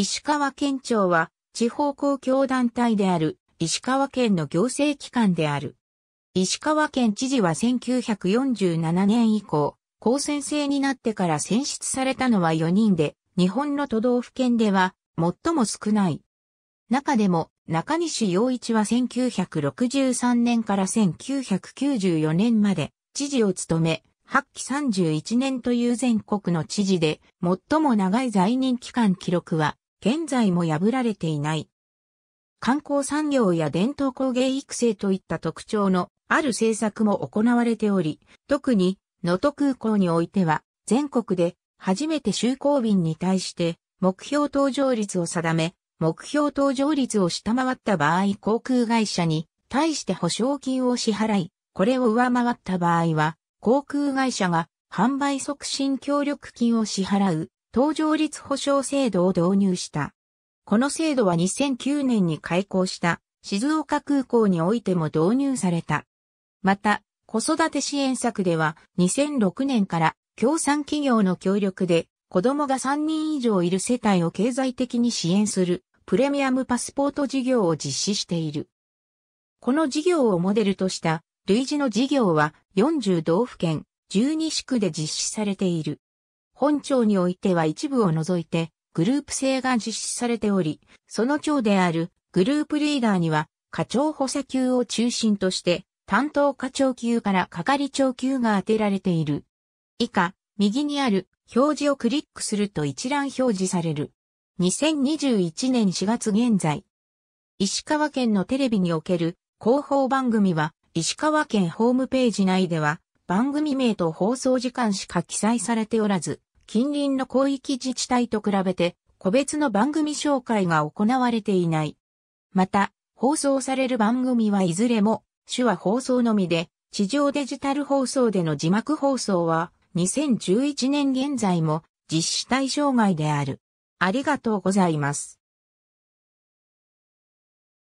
石川県庁は地方公共団体である石川県の行政機関である。石川県知事は1947年以降、高専制になってから選出されたのは4人で、日本の都道府県では最も少ない。中でも中西洋一は1963年から1994年まで知事を務め、8期31年という全国の知事で最も長い在任期間記録は現在も破られていない。観光産業や伝統工芸育成といった特徴のある政策も行われており、特に能登空港においては全国で初めて就航便に対して目標搭乗率を定め、目標搭乗率を下回った場合航空会社に対して保証金を支払い、これを上回った場合は航空会社が販売促進協力金を支払う登場率保証制度を導入した。この制度は2009年に開校した静岡空港においても導入された。また、子育て支援策では2006年から協賛企業の協力で子供が3人以上いる世帯を経済的に支援するプレミアムパスポート事業を実施している。この事業をモデルとした類似の事業は40道府県12市区で実施されている。本庁においては一部を除いて、グループ制が実施されており、その長であるグループリーダーには課長補佐級を中心として担当課長級から係長級が当てられている。以下、右にある表示をクリックすると一覧表示される。2021年4月現在。石川県のテレビにおける広報番組は石川県ホームページ内では番組名と放送時間しか記載されておらず、近隣の広域自治体と比べて、個別の番組紹介が行われていない。また、放送される番組はいずれも、手話放送のみで、地上デジタル放送での字幕放送は、2011年現在も実施対象外である。ありがとうございます。